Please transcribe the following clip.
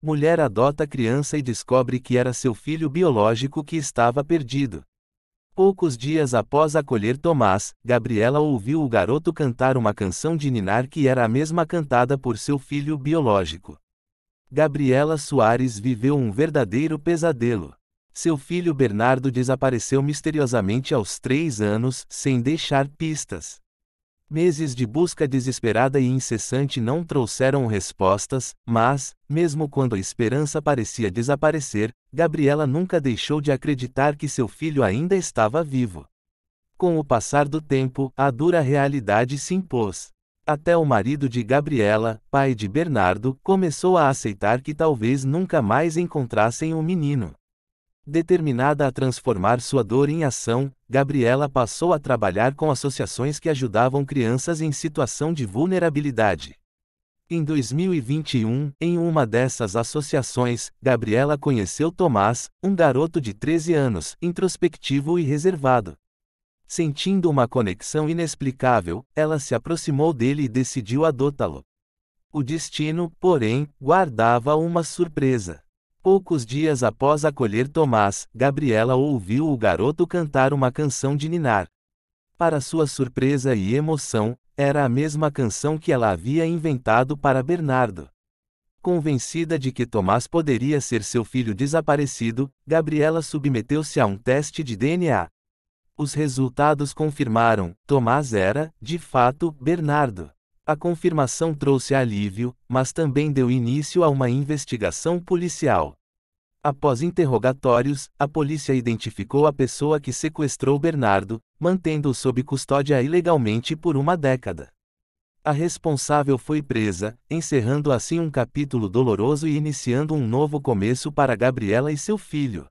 Mulher adota criança e descobre que era seu filho biológico que estava perdido. Poucos dias após acolher Tomás, Gabriela ouviu o garoto cantar uma canção de Ninar que era a mesma cantada por seu filho biológico. Gabriela Soares viveu um verdadeiro pesadelo. Seu filho Bernardo desapareceu misteriosamente aos três anos, sem deixar pistas. Meses de busca desesperada e incessante não trouxeram respostas, mas, mesmo quando a esperança parecia desaparecer, Gabriela nunca deixou de acreditar que seu filho ainda estava vivo. Com o passar do tempo, a dura realidade se impôs. Até o marido de Gabriela, pai de Bernardo, começou a aceitar que talvez nunca mais encontrassem o um menino. Determinada a transformar sua dor em ação, Gabriela passou a trabalhar com associações que ajudavam crianças em situação de vulnerabilidade. Em 2021, em uma dessas associações, Gabriela conheceu Tomás, um garoto de 13 anos, introspectivo e reservado. Sentindo uma conexão inexplicável, ela se aproximou dele e decidiu adotá-lo. O destino, porém, guardava uma surpresa. Poucos dias após acolher Tomás, Gabriela ouviu o garoto cantar uma canção de Ninar. Para sua surpresa e emoção, era a mesma canção que ela havia inventado para Bernardo. Convencida de que Tomás poderia ser seu filho desaparecido, Gabriela submeteu-se a um teste de DNA. Os resultados confirmaram: Tomás era, de fato, Bernardo. A confirmação trouxe alívio, mas também deu início a uma investigação policial. Após interrogatórios, a polícia identificou a pessoa que sequestrou Bernardo, mantendo-o sob custódia ilegalmente por uma década. A responsável foi presa, encerrando assim um capítulo doloroso e iniciando um novo começo para Gabriela e seu filho.